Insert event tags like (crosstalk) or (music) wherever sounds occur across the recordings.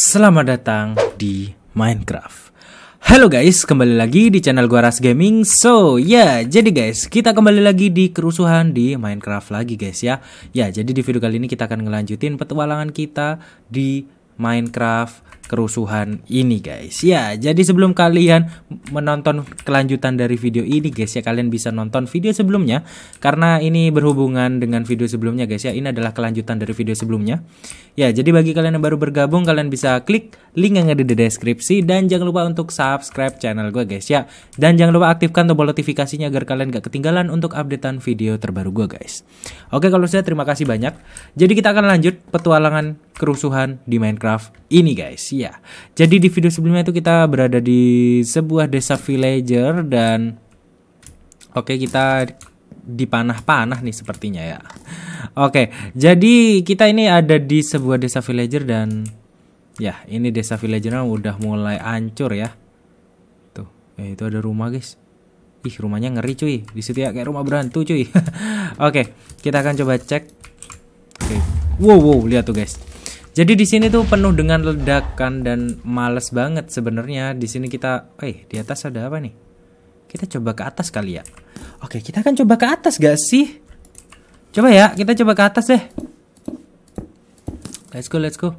Selamat datang di Minecraft. Halo guys, kembali lagi di channel gua Ras Gaming. So, ya, yeah, jadi guys, kita kembali lagi di kerusuhan di Minecraft lagi guys ya. Ya, jadi di video kali ini kita akan ngelanjutin petualangan kita di Minecraft kerusuhan ini guys ya jadi sebelum kalian menonton kelanjutan dari video ini guys ya kalian bisa nonton video sebelumnya karena ini berhubungan dengan video sebelumnya guys ya ini adalah kelanjutan dari video sebelumnya ya jadi bagi kalian yang baru bergabung kalian bisa klik link yang ada di deskripsi dan jangan lupa untuk subscribe channel gue guys ya dan jangan lupa aktifkan tombol notifikasinya agar kalian gak ketinggalan untuk updatean video terbaru gue guys oke kalau sudah terima kasih banyak jadi kita akan lanjut petualangan kerusuhan di Minecraft ini guys ya jadi di video sebelumnya itu kita berada di sebuah desa villager dan oke okay, kita dipanah-panah nih sepertinya ya oke okay, jadi kita ini ada di sebuah desa villager dan ya ini desa villagernya udah mulai hancur ya tuh ya, itu ada rumah guys ih rumahnya ngeri cuy di situ ya kayak rumah berantu cuy (laughs) oke okay, kita akan coba cek wow wow lihat tuh guys jadi di sini tuh penuh dengan ledakan dan males banget sebenarnya. Di sini kita, eh di atas ada apa nih? Kita coba ke atas kali ya. Oke, kita akan coba ke atas gak sih? Coba ya, kita coba ke atas deh. Let's go, let's go.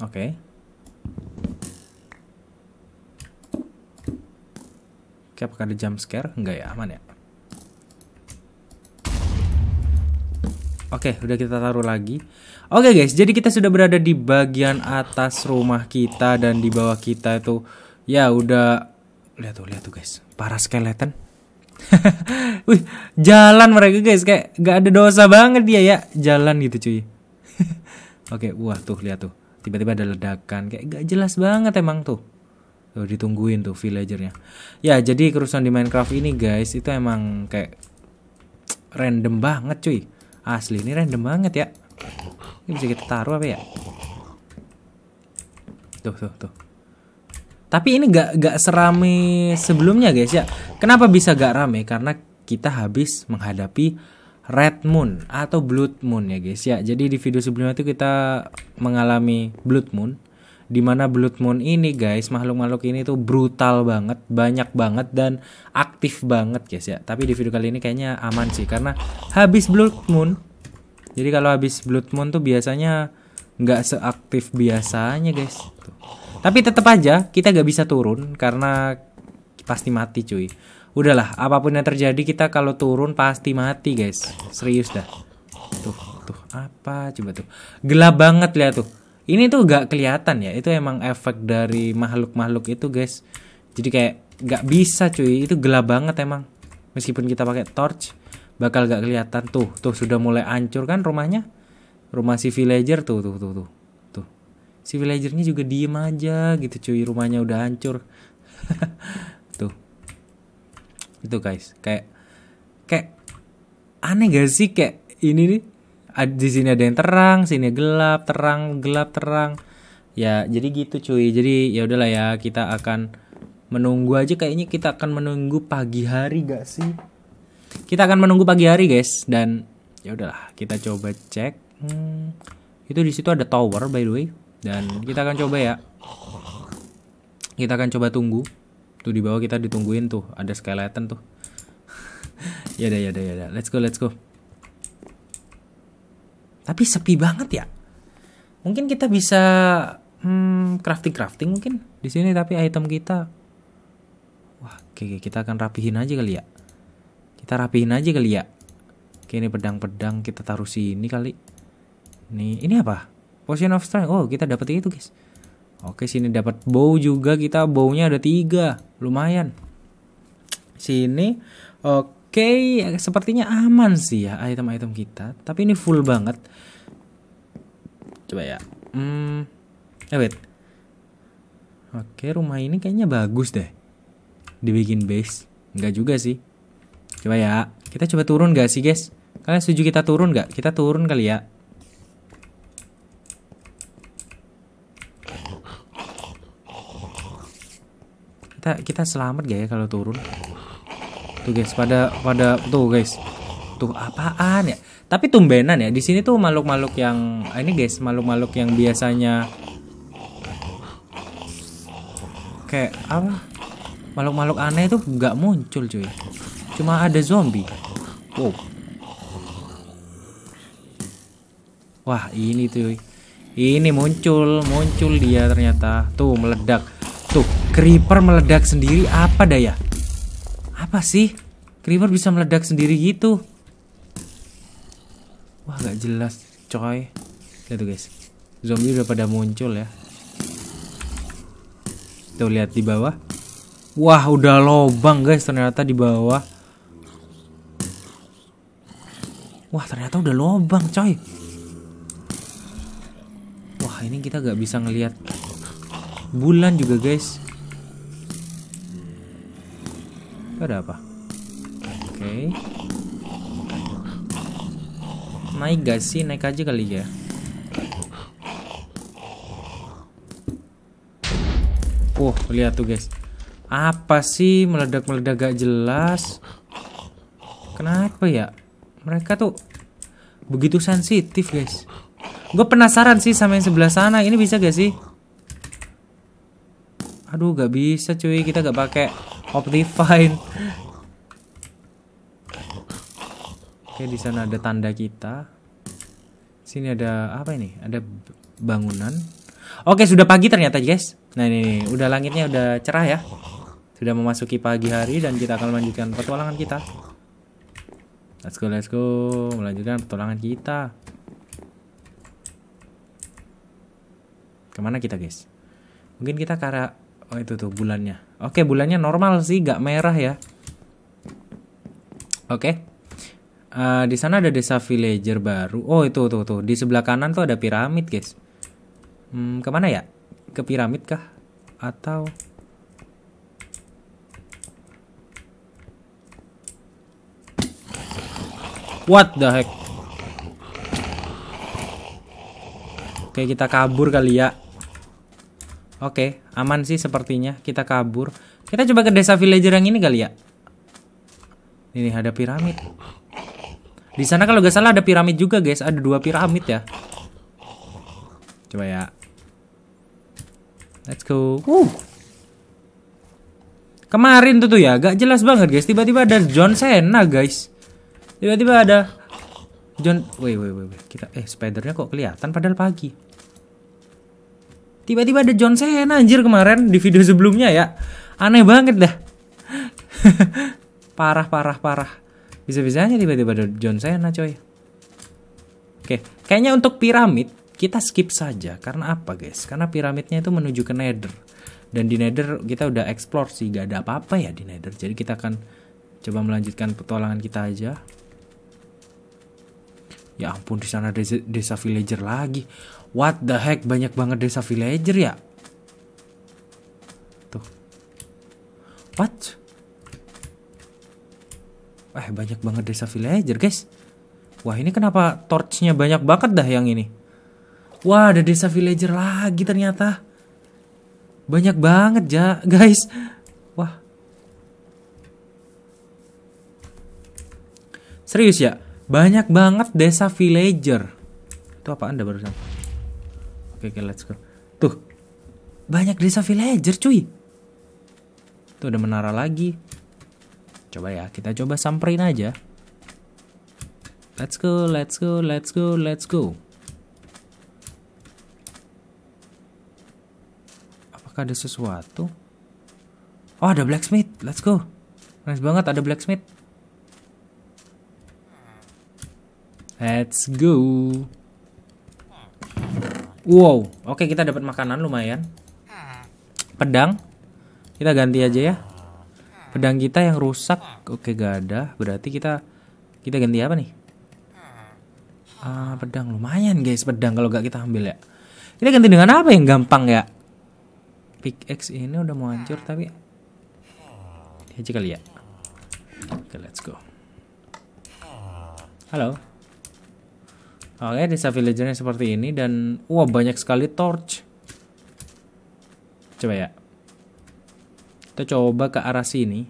Oke. Okay. Oke, okay, apakah ada jump scare? Enggak ya, aman ya. Oke, udah kita taruh lagi. Oke guys, jadi kita sudah berada di bagian atas rumah kita dan di bawah kita itu ya udah lihat tuh lihat tuh guys, para skeleton. (laughs) Wih, jalan mereka guys kayak gak ada dosa banget dia ya, jalan gitu cuy. (laughs) Oke, wah tuh lihat tuh. Tiba-tiba ada ledakan kayak gak jelas banget emang tuh. Tuh ditungguin tuh villagernya. Ya, jadi kerusuhan di Minecraft ini guys itu emang kayak random banget cuy Asli ini random banget ya. Ini bisa kita taruh apa ya? Tuh tuh tuh. Tapi ini gak, gak serame sebelumnya guys ya. Kenapa bisa gak rame? Karena kita habis menghadapi red moon atau blood moon ya guys ya. Jadi di video sebelumnya itu kita mengalami blood moon di mana Blood Moon ini guys, makhluk-makhluk ini tuh brutal banget, banyak banget dan aktif banget guys ya. Tapi di video kali ini kayaknya aman sih karena habis Blood Moon. Jadi kalau habis Blood Moon tuh biasanya nggak seaktif biasanya guys. Tuh. Tapi tetap aja kita nggak bisa turun karena pasti mati cuy. Udahlah, apapun yang terjadi kita kalau turun pasti mati guys. Serius dah. Tuh, tuh apa coba tuh. Gelap banget lihat tuh ini tuh gak kelihatan ya itu emang efek dari makhluk-makhluk itu guys jadi kayak gak bisa cuy itu gelap banget emang meskipun kita pakai torch bakal gak kelihatan tuh tuh sudah mulai hancur kan rumahnya rumah si villager tuh tuh tuh tuh tuh si villagernya juga diem aja gitu cuy rumahnya udah hancur (laughs) tuh itu guys kayak kayak aneh gak sih kayak ini nih di sini ada yang terang sini gelap terang gelap terang ya jadi gitu cuy jadi ya udahlah ya kita akan menunggu aja kayaknya kita akan menunggu pagi hari gak sih kita akan menunggu pagi hari guys dan ya udahlah kita coba cek hmm, itu di situ ada tower by the way dan kita akan coba ya kita akan coba tunggu tuh di bawah kita ditungguin tuh ada skeleton tuh (laughs) ya udah ya udah ya let's go let's go tapi sepi banget ya mungkin kita bisa hmm, crafting crafting mungkin di sini tapi item kita wah oke kita akan rapihin aja kali ya kita rapihin aja kali ya oke ini pedang-pedang kita taruh sini kali nih ini apa potion of strength oh kita dapat itu guys oke sini dapat bow juga kita bownya ada tiga lumayan sini oke okay, ya, sepertinya aman sih ya item-item kita. Tapi ini full banget. Coba ya. Hmm, eh wait. Oke, okay, rumah ini kayaknya bagus deh. Dibikin base. Enggak juga sih. Coba ya. Kita coba turun gak sih, guys? Kalian setuju kita turun gak? Kita turun kali ya. Kita kita selamat gak ya kalau turun? Tuh guys, pada pada tuh guys. Tuh apaan ya? Tapi tumbenan ya, di sini tuh makhluk-makhluk yang ah, ini guys, makhluk-makhluk yang biasanya kayak apa? Makhluk-makhluk aneh itu nggak muncul cuy. Cuma ada zombie. Wow. Wah, ini tuh. Ini muncul, muncul dia ternyata. Tuh meledak. Tuh, creeper meledak sendiri apa daya? Apa sih? Creeper bisa meledak sendiri gitu. Wah, gak jelas, coy. Lihat tuh, guys. Zombie udah pada muncul ya. Tuh, lihat di bawah. Wah, udah lobang, guys. Ternyata di bawah. Wah, ternyata udah lobang, coy. Wah, ini kita gak bisa ngelihat bulan juga, guys. Itu ada apa? Oke. Okay. Naik gak sih? Naik aja kali ya. oh, lihat tuh guys. Apa sih meledak-meledak gak jelas? Kenapa ya? Mereka tuh begitu sensitif guys. Gue penasaran sih sama yang sebelah sana. Ini bisa gak sih? Aduh, gak bisa cuy. Kita gak pakai Hopefully fine. Oke, di sana ada tanda kita. Sini ada apa ini? Ada bangunan. Oke, sudah pagi ternyata, guys. Nah, ini, ini udah langitnya udah cerah ya. Sudah memasuki pagi hari dan kita akan melanjutkan petualangan kita. Let's go, let's go. Melanjutkan petualangan kita. Kemana kita, guys? Mungkin kita ke arah oh itu tuh bulannya oke bulannya normal sih gak merah ya oke uh, di sana ada desa villager baru oh itu tuh tuh di sebelah kanan tuh ada piramid guys hmm, kemana ya ke piramid kah atau What the heck? Oke, kita kabur kali ya. Oke. Aman sih sepertinya. Kita kabur. Kita coba ke desa villager yang ini kali ya. Ini ada piramid. Di sana kalau gak salah ada piramid juga guys. Ada dua piramid ya. Coba ya. Let's go. Woo. Uh. Kemarin tuh tuh ya, gak jelas banget guys. Tiba-tiba ada John Cena guys. Tiba-tiba ada John. Wait, wait, wait, wait. Kita eh spidernya kok kelihatan padahal pagi. Tiba-tiba ada John Cena anjir kemarin di video sebelumnya ya. Aneh banget dah. (laughs) parah parah parah. Bisa-bisanya tiba-tiba ada John Cena coy. Oke, kayaknya untuk piramid kita skip saja karena apa guys? Karena piramidnya itu menuju ke Nether. Dan di Nether kita udah explore sih, gak ada apa-apa ya di Nether. Jadi kita akan coba melanjutkan petualangan kita aja. Ya ampun di sana desa, desa villager lagi. What the heck banyak banget desa villager ya? Tuh. What? Wah eh, banyak banget desa villager guys. Wah ini kenapa torchnya banyak banget dah yang ini? Wah ada desa villager lagi ternyata. Banyak banget ya guys. Wah. Serius ya? Banyak banget desa villager. Itu apa anda barusan? Oke, okay, let's go. Tuh, banyak desa villager cuy. Tuh ada menara lagi. Coba ya, kita coba samperin aja. Let's go, let's go, let's go, let's go. Apakah ada sesuatu? Oh, ada blacksmith. Let's go. Nice banget ada blacksmith. Let's go. Wow, oke kita dapat makanan lumayan. Pedang, kita ganti aja ya. Pedang kita yang rusak, oke gak ada. Berarti kita kita ganti apa nih? Ah, pedang lumayan guys, pedang kalau gak kita ambil ya. Kita ganti dengan apa yang gampang ya? Pick X ini udah mau hancur tapi aja ya, kali ya. Oke, okay, let's go. Halo. Oke, desa villagernya seperti ini dan wah banyak sekali torch. Coba ya. Kita coba ke arah sini.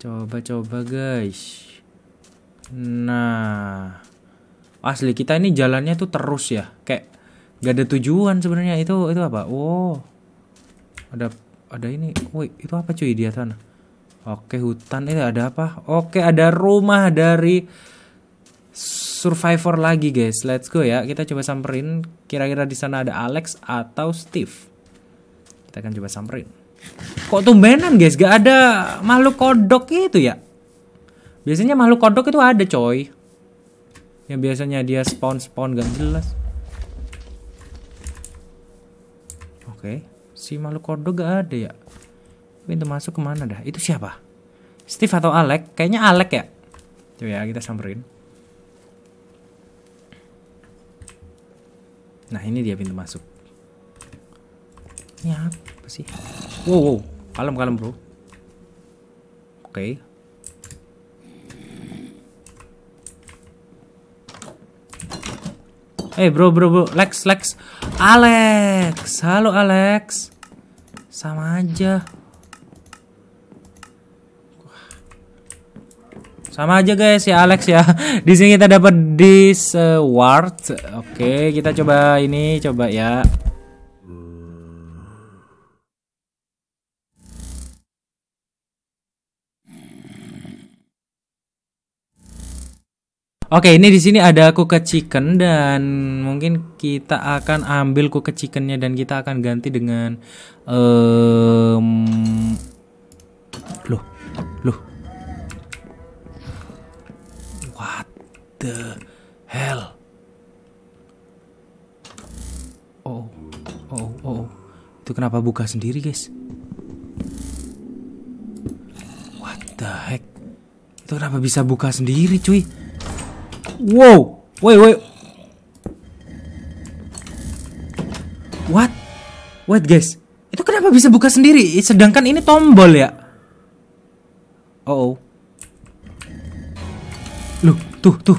Coba-coba guys. Nah, asli kita ini jalannya tuh terus ya, kayak gak ada tujuan sebenarnya itu itu apa? Oh, ada ada ini, woi itu apa cuy di sana? Oke hutan itu eh, ada apa? Oke ada rumah dari survivor lagi guys. Let's go ya. Kita coba samperin kira-kira di sana ada Alex atau Steve. Kita akan coba samperin. Kok tumbenan guys, gak ada makhluk kodok itu ya? Biasanya makhluk kodok itu ada coy. Yang biasanya dia spawn-spawn gak jelas. Oke, si makhluk kodok gak ada ya? Pintu masuk kemana dah? Itu siapa? Steve atau Alex? Kayaknya Alex ya? Coba ya kita samperin. Nah ini dia pintu masuk. Ini ya, apa sih? Wow, wow. kalem kalem bro. Oke. Okay. Eh hey, bro bro bro, Lex Lex, Alex, halo Alex, sama aja. Sama aja guys ya Alex ya. (laughs) Di sini kita dapat this uh, ward. Oke, kita coba ini coba ya. Oke, ini di sini ada ke chicken dan mungkin kita akan ambil ke chickennya dan kita akan ganti dengan um, loh, loh, the hell? Oh, oh, oh. Itu kenapa buka sendiri, guys? What the heck? Itu kenapa bisa buka sendiri, cuy? Wow. wait, wait. What? What, guys? Itu kenapa bisa buka sendiri? Sedangkan ini tombol ya. Oh, oh. Tuh, tuh.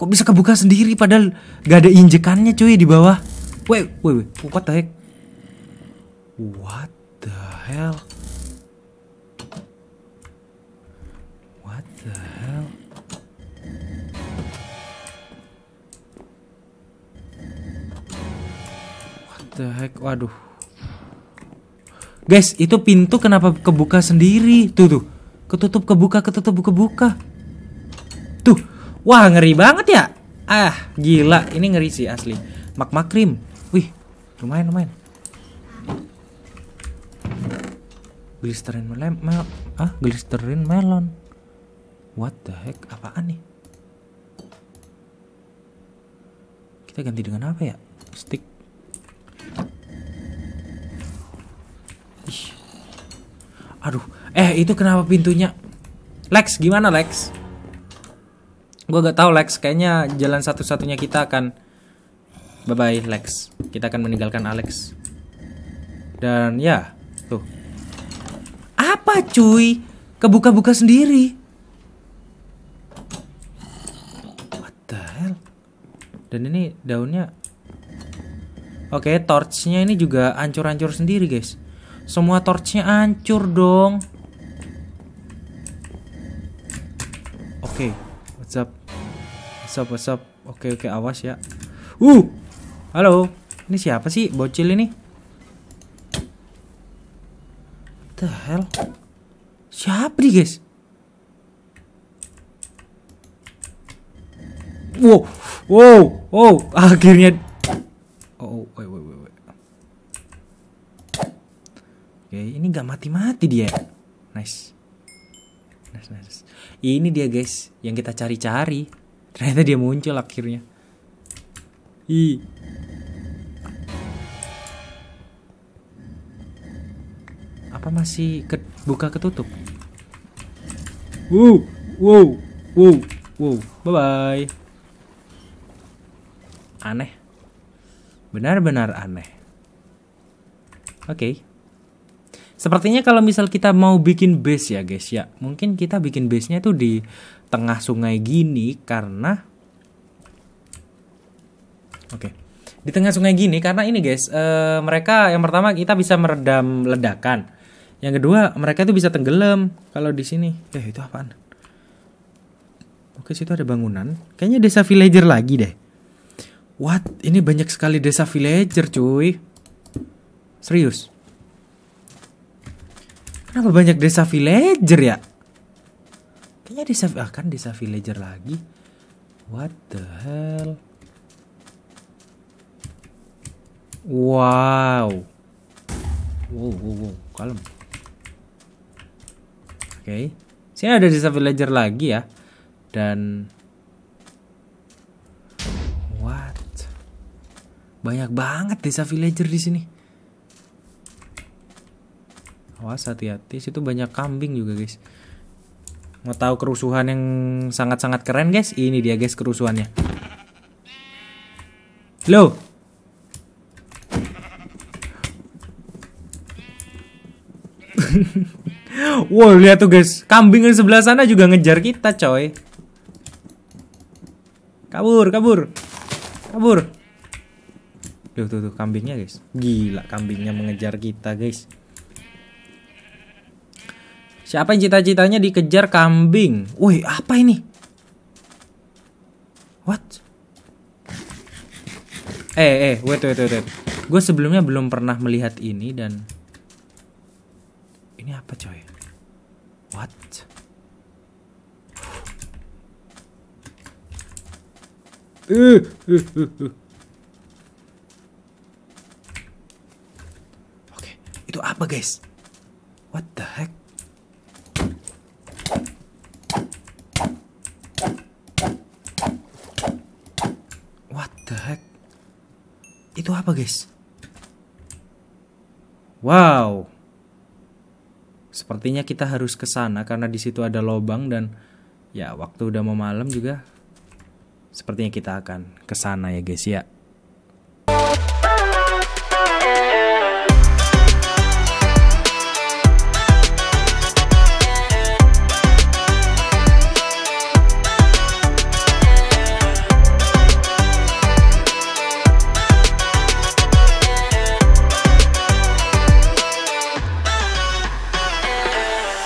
Kok bisa kebuka sendiri padahal gak ada injekannya cuy di bawah. Wait, wait, wait. What the heck? What the hell? What the hell? What the heck? Waduh. Guys, itu pintu kenapa kebuka sendiri? Tuh tuh. Ketutup kebuka, ketutup kebuka. Tuh. Wah ngeri banget ya. Ah gila ini ngeri sih asli. Magma cream Wih lumayan lumayan. Glisterin melon. mel ah glisterin melon. What the heck apaan nih? Kita ganti dengan apa ya? Stick. Aduh, eh itu kenapa pintunya? Lex gimana Lex? gue gak tau Lex kayaknya jalan satu-satunya kita akan bye bye Lex kita akan meninggalkan Alex dan ya tuh apa cuy kebuka-buka sendiri what the hell dan ini daunnya oke okay, torchnya ini juga hancur-hancur sendiri guys semua torchnya hancur dong oke okay, what's up What's up, Oke, oke, awas ya. Uh, halo. Ini siapa sih bocil ini? What the hell? Siapa nih guys? Wow, wow, wow, (laughs) akhirnya. Oh, oh, wait, wait, wait, wait. Oke, ini gak mati-mati dia. Nice. Nice, nice. Ini dia guys, yang kita cari-cari ternyata dia muncul akhirnya i apa masih ke, buka ketutup wow wow wow wow bye bye aneh benar-benar aneh oke okay. Sepertinya kalau misal kita mau bikin base ya guys ya, mungkin kita bikin base-nya itu di tengah sungai gini karena Oke. Okay. Di tengah sungai gini karena ini guys, e, mereka yang pertama kita bisa meredam ledakan. Yang kedua, mereka itu bisa tenggelam kalau di sini. Eh, itu apaan? Oke, situ ada bangunan. Kayaknya desa villager lagi deh. What? Ini banyak sekali desa villager, cuy. Serius. Kenapa banyak desa villager ya? Kayaknya desa ah kan desa villager lagi. What the hell? Wow. Wow, wow, wow. kalem. Oke. Okay. Sini ada desa villager lagi ya. Dan what? Banyak banget desa villager di sini. Awas hati-hati, situ banyak kambing juga guys. Mau tahu kerusuhan yang sangat-sangat keren guys? Ini dia guys kerusuhannya. Lo. (laughs) wow, lihat tuh guys. Kambing yang sebelah sana juga ngejar kita, coy. Kabur, kabur. Kabur. Tuh, tuh, tuh, kambingnya guys. Gila, kambingnya mengejar kita, guys. Siapa yang cita-citanya dikejar kambing? Woi, apa ini? What? Eh, eh, wait, wait, wait, wait. Gue sebelumnya belum pernah melihat ini dan... Ini apa coy? What? Oke, okay. itu apa guys? What the heck? itu apa guys? Wow. Sepertinya kita harus ke sana karena di situ ada lubang dan ya waktu udah mau malam juga sepertinya kita akan ke sana ya guys ya.